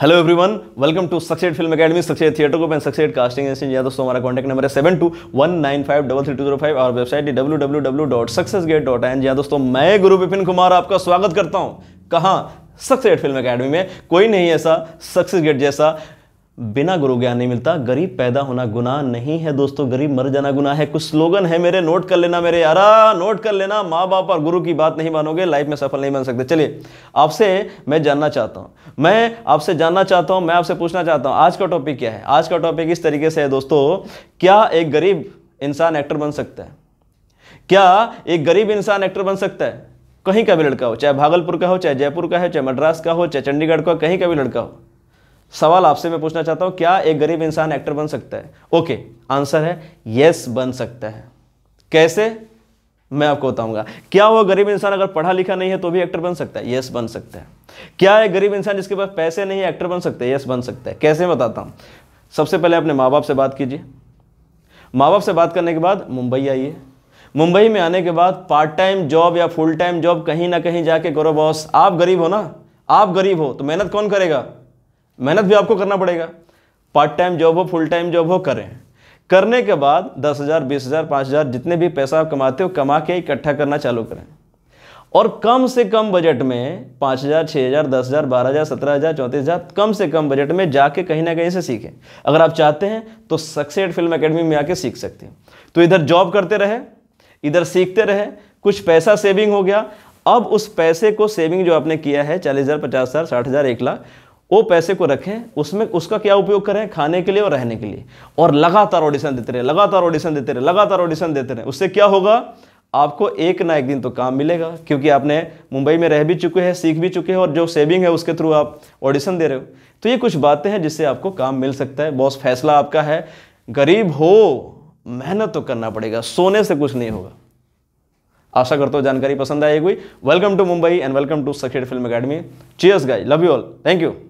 hello everyone welcome to succeed film academy succeed theatre को succeed casting agency या दोस्तों हमारा कॉन्टैक्ट नंबर है seven two one nine five double three two zero five और website W W W dot success gate dot N G दोस्तों मैं गुरु विपिन कुमार आपका स्वागत करता हूँ कहाँ सक्सेड फिल्म अकेडमी में कोई नहीं ऐसा सक्सेस गेट जैसा बिना गुरु ज्ञान नहीं मिलता गरीब पैदा होना गुनाह नहीं है दोस्तों गरीब मर जाना गुनाह है कुछ स्लोगन है मेरे नोट कर लेना मेरे यारा नोट कर लेना माँ बाप और गुरु की बात नहीं मानोगे लाइफ में सफल नहीं बन सकते चलिए आपसे मैं जानना चाहता हूँ मैं आपसे जानना चाहता हूँ मैं आपसे पूछना चाहता हूँ आज का टॉपिक क्या है आज का टॉपिक इस तरीके से है दोस्तों क्या एक गरीब इंसान एक्टर बन सकता है क्या एक गरीब इंसान एक्टर बन सकता है कहीं का भी लड़का हो चाहे भागलपुर का हो चाहे जयपुर का हो चाहे मद्रास का हो चाहे चंडीगढ़ का हो कहीं का भी लड़का हो सवाल आपसे मैं पूछना चाहता हूं क्या एक गरीब इंसान एक्टर बन सकता है ओके आंसर है यस बन सकता है कैसे मैं आपको बताऊंगा क्या वो गरीब इंसान अगर पढ़ा लिखा नहीं है तो भी एक्टर बन सकता है यस बन सकता है क्या एक गरीब इंसान जिसके पास पैसे नहीं है एक्टर बन सकता है यस बन सकता है कैसे बताता हूं सबसे पहले अपने माँ बाप से बात कीजिए माँ बाप से बात करने के बाद मुंबई आइए मुंबई में आने के बाद पार्ट टाइम जॉब या फुल टाइम जॉब कहीं ना कहीं जाके करो बॉस आप गरीब हो ना आप गरीब हो तो मेहनत कौन करेगा मेहनत भी आपको करना पड़ेगा पार्ट टाइम जॉब हो फुल टाइम जॉब हो करें करने के बाद दस हज़ार बीस हज़ार पाँच हज़ार जितने भी पैसा आप कमाते हो कमा के इकट्ठा करना चालू करें और कम से कम बजट में पाँच हज़ार छः हज़ार दस हज़ार बारह हज़ार सत्रह हज़ार चौंतीस हज़ार कम से कम बजट में जाके कहीं ना कहीं से सीखें अगर आप चाहते हैं तो सक्सेड फिल्म एकेडमी में आके सीख सकते हैं तो इधर जॉब करते रहे इधर सीखते रहे कुछ पैसा सेविंग हो गया अब उस पैसे को सेविंग जो आपने किया है चालीस हज़ार पचास हज़ार साठ हज़ार एक लाख वो पैसे को रखें उसमें उसका क्या उपयोग करें खाने के लिए और रहने के लिए और लगातार ऑडिशन देते रहे लगातार ऑडिशन देते रहे लगातार ऑडिशन देते रहे उससे क्या होगा आपको एक ना एक दिन तो काम मिलेगा क्योंकि आपने मुंबई में रह भी चुके हैं सीख भी चुके हैं और जो सेविंग है उसके थ्रू आप ऑडिशन दे रहे हो तो ये कुछ बातें हैं जिससे आपको काम मिल सकता है बॉस फैसला आपका है गरीब हो मेहनत तो करना पड़ेगा सोने से कुछ नहीं होगा आशा करता हूँ जानकारी पसंद आएगी welcome to Mumbai and welcome to succeed film academy cheers guy love you all thank you